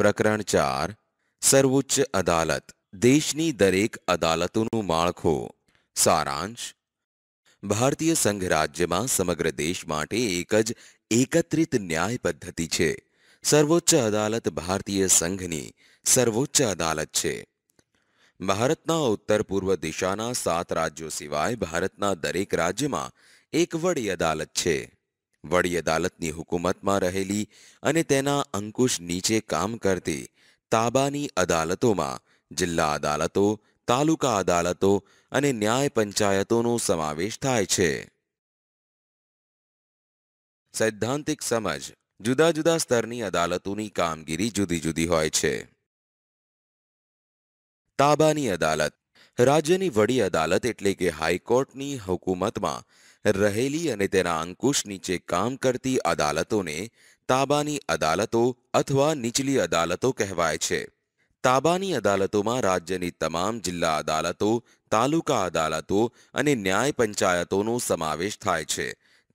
પ્રકરણ ચાર સર્વોચ્ચ અદાલત દેશની દરેક અદાલતોનું માળખું સારાંશ ભારતીય સંઘ રાજ્યમાં સમગ્ર દેશ માટે એક જ એકત્રિત ન્યાય પદ્ધતિ છે સર્વોચ્ચ અદાલત ભારતીય સંઘની સર્વોચ્ચ અદાલત છે ભારતના ઉત્તર પૂર્વ દિશાના સાત રાજ્યો સિવાય ભારતના દરેક રાજ્યમાં એક વડી અદાલત છે વડી અદાલતની હુકુમતમાં રહેલી અને તેના અંકુશ નીચે કામ કરતી તાબાની અદાલતોમાં જિલ્લા અદાલતો તાલુકા અદાલતો અને ન્યાય પંચાયતોનો સમાવેશ થાય છે સૈદ્ધાંતિક સમજ જુદા જુદા સ્તરની અદાલતોની કામગીરી જુદી જુદી હોય છે તાબાની અદાલત રાજ્યની વડી અદાલત એટલે કે હાઈકોર્ટની હુકુમતમાં રહેલી અને તેના અંકુશ નીચે કામ કરતી અદાલતોને તાબાની અદાલતો અથવા નીચલી અદાલતો કહેવાય છે તાબાની અદાલતોમાં રાજ્યની તમામ જિલ્લા અદાલતો તાલુકા અદાલતો અને ન્યાય પંચાયતોનો સમાવેશ થાય છે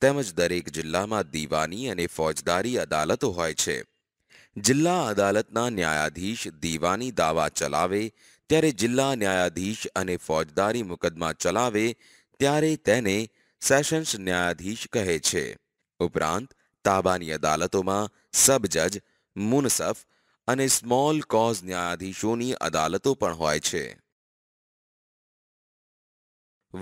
તેમજ દરેક જિલ્લામાં દીવાની અને ફોજદારી અદાલતો હોય છે જિલ્લા અદાલતના ન્યાયાધીશ દીવાની દાવા ચલાવે ત્યારે જિલ્લા ન્યાયાધીશ અને ફોજદારી મુકદમા ચલાવે ત્યારે તેને સેશન્સ ન્યાયાધીશ કહે છે ઉપરાંત તાબાની અદાલતોમાં સબ જજ મુનસફ અને સ્મોલ કોઝ ન્યાયાધીશોની અદાલતો પણ હોય છે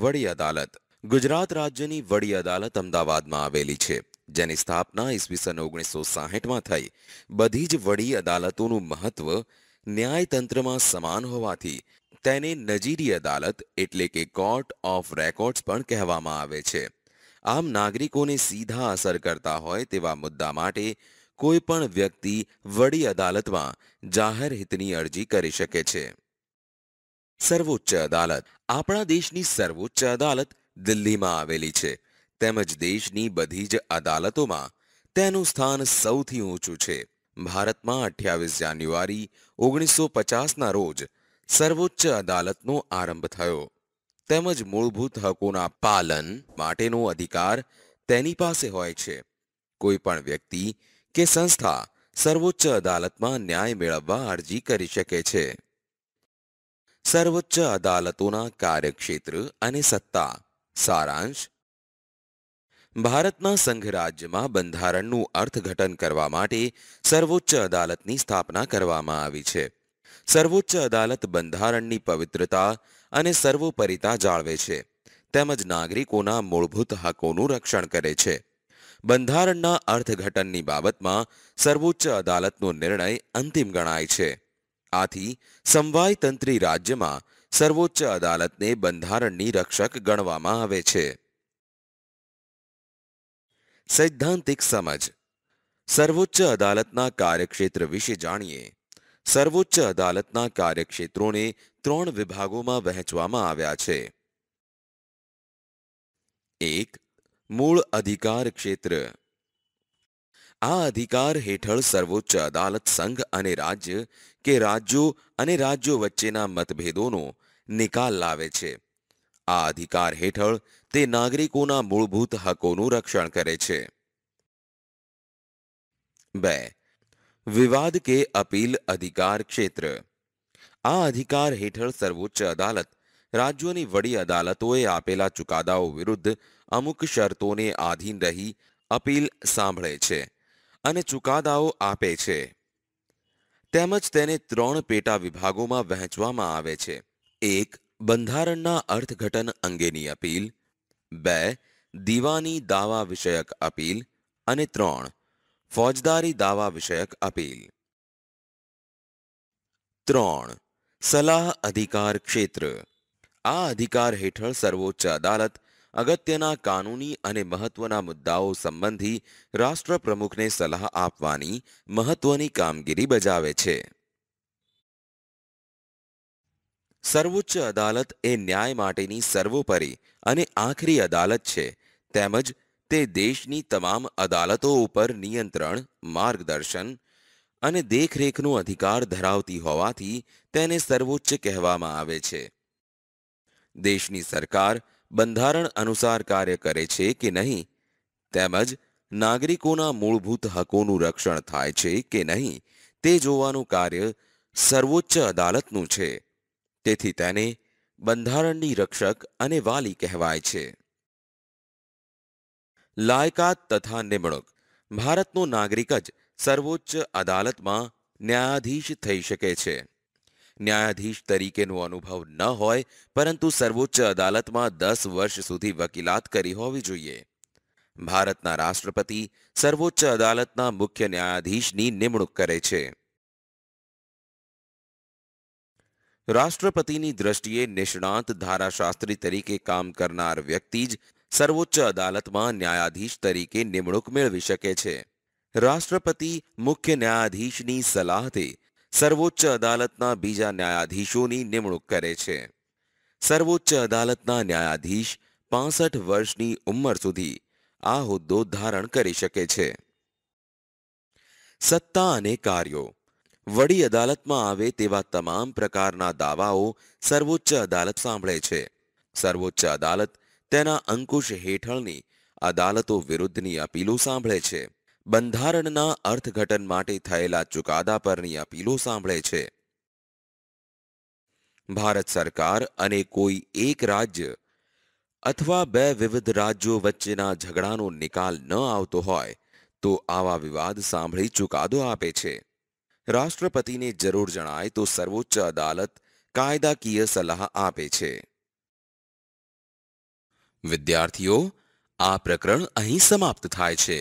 વડી અદાલત ગુજરાત રાજ્યની વડી અદાલત અમદાવાદમાં આવેલી છે જેની સ્થાપના ઈસવીસન ઓગણીસો સાહીઠમાં થઈ બધી જ વડી અદાલતોનું મહત્વ ન્યાયતંત્રમાં સમાન હોવાથી તેને નજીરી અદાલત એટલે કે કોર્ટ ઓફ રેકોર્ડ્સ પણ કહેવામાં આવે છે આમ નાગરિકોને સીધા અસર કરતા હોય તેવા મુદ્દા માટે કોઈ પણ વ્યક્તિ વડી અદાલતમાં જાહેર હિતની અરજી કરી શકે છે સર્વોચ્ચ અદાલત આપણા દેશની સર્વોચ્ચ અદાલત દિલ્હીમાં આવેલી છે તેમજ દેશની બધી જ અદાલતોમાં તેનું સ્થાન સૌથી ઊંચું છે ભારતમાં અઠ્યાવીસ જાન્યુઆરી ઓગણીસો પચાસના રોજ સર્વોચ્ચ અદાલતનો આરંભ થયો તેમજ મૂળભૂત હકોના પાલન માટેનો અધિકાર તેની પાસે હોય છે કોઈ પણ વ્યક્તિ કે સંસ્થા સર્વોચ્ચ અદાલતમાં ન્યાય મેળવવા અરજી કરી શકે છે સર્વોચ્ચ અદાલતોના કાર્યક્ષેત્ર અને સત્તા સારાંશ ભારતના સંઘ રાજ્યમાં બંધારણનું અર્થઘટન કરવા માટે સર્વોચ્ચ અદાલતની સ્થાપના કરવામાં આવી છે સર્વોચ્ચ અદાલત બંધારણની પવિત્રતા અને સર્વોપરિતા જાળવે છે તેમજ નાગરિકોના મૂળભૂત હકોનું રક્ષણ કરે છે બંધારણના અર્થઘટનની બાબતમાં સર્વોચ્ચ અદાલતનો નિર્ણય અંતિમ ગણાય છે આથી સમવાયતંત્રી રાજ્યમાં સર્વોચ્ચ અદાલતને બંધારણની રક્ષક ગણવામાં આવે છે સૈદ્ધાંતિક સમજ સર્વોચ્ચ અદાલતના કાર્યક્ષેત્ર વિશે જાણીએ સર્વોચ્ચ અદાલતના કાર્યક્ષેત્રોને ત્રણ વિભાગોમાં વહેંચવામાં આવ્યા છે એક મૂળ અધિકાર ક્ષેત્ર આ અધિકાર હેઠળ સર્વોચ્ચ અદાલત સંઘ અને રાજ્ય કે રાજ્યો અને રાજ્યો વચ્ચેના મતભેદોનો નિકાલ લાવે છે આ અધિકાર હેઠળ તે નાગરિકોના મૂળભૂત હકોનું રક્ષણ કરે છે બે વિવાદ કે અપીલ અધિકાર ક્ષેત્ર આ અધિકાર હેઠળ સર્વોચ્ચ અદાલત રાજ્યોની વડી અદાલતોએ આપેલા ચુકાદાઓ વિરુદ્ધ અમુક શરતોને આધીન રહી અપીલ સાંભળે છે અને ચુકાદાઓ આપે છે તેમજ તેને ત્રણ પેટા વિભાગોમાં વહેંચવામાં આવે છે એક બંધારણના અર્થઘટન અંગેની અપીલ બે દીવાની દાવા વિષયક અપીલ અને ત્રણ ફોજદારી દાવા વિષયક અપીલ ત્રણ સલાહ અધિકાર ક્ષેત્ર આ અધિકાર હેઠળ સર્વોચ્ચ અદાલત અગત્યના કાનૂની અને મહત્વના મુદ્દાઓ સંબંધી રાષ્ટ્ર પ્રમુખને સલાહ આપવાની મહત્વની કામગીરી બજાવે છે સર્વોચ્ચ અદાલત એ ન્યાય માટેની સર્વોપરી અને આખરી અદાલત છે તેમજ તે દેશની તમામ અદાલતો ઉપર નિયંત્રણ માર્ગદર્શન અને દેખરેખનો અધિકાર ધરાવતી હોવાથી તેને સર્વોચ્ચ કહેવામાં આવે છે દેશની સરકાર બંધારણ અનુસાર કાર્ય કરે છે કે નહીં તેમજ નાગરિકોના મૂળભૂત હકોનું રક્ષણ થાય છે કે નહીં તે જોવાનું કાર્ય સર્વોચ્ચ અદાલતનું છે તેથી તેને બંધારણની રક્ષક અને વાલી કહેવાય છે લાયકાત તથા નિમણૂક ભારતનો નાગરિક જ સર્વોચ્ચ અદાલતમાં ન્યાયાધીશ થઈ શકે છે ન્યાયાધીશ તરીકેનો અનુભવ ન હોય પરંતુ સર્વોચ્ચ અદાલતમાં દસ વર્ષ સુધી વકીલાત કરી હોવી જોઈએ ભારતના રાષ્ટ્રપતિ સર્વોચ્ચ અદાલતના મુખ્ય ન્યાયાધીશની નિમણૂક કરે છે રાષ્ટ્રપતિની દ્રષ્ટિએ નિષ્ણાંત ધારાશાસ્ત્રી તરીકે કામ કરનાર વ્યક્તિ જ સર્વોચ્ચ અદાલતમાં ન્યાયાધીશ તરીકે નિમણૂક મેળવી શકે છે રાષ્ટ્રપતિ મુખ્ય ન્યાયાધીશની સલાહથી સર્વોચ્ચ અદાલતના બીજા ન્યાયાધીશોની નિમણૂક કરે છે સર્વોચ્ચ અદાલતના ન્યાયાધીશ પાસઠ વર્ષની ઉંમર સુધી આ હોદ્દો ધારણ કરી શકે છે સત્તા અને કાર્યો વડી અદાલતમાં આવે તેવા તમામ પ્રકારના દાવાઓ સર્વોચ્ચ અદાલત સાંભળે છે સર્વોચ્ચ અદાલત તેના અંકુશ હેઠળની અદાલતો વિરુદ્ધની અપીલો સાંભળે છે બંધારણના અર્થઘટન માટે થયેલા ચુકાદા પરની અપીલો સાંભળે છે ભારત સરકાર અને કોઈ એક રાજ્ય અથવા બે વિવિધ રાજ્યો વચ્ચેના ઝઘડાનો નિકાલ ન આવતો હોય તો આવા વિવાદ સાંભળી ચુકાદો આપે છે રાષ્ટ્રપતિને જરૂર જણાય તો સર્વોચ્ચ અદાલત કાયદાકીય સલાહ આપે છે વિદ્યાર્થીઓ આ પ્રકરણ અહીં સમાપ્ત થાય છે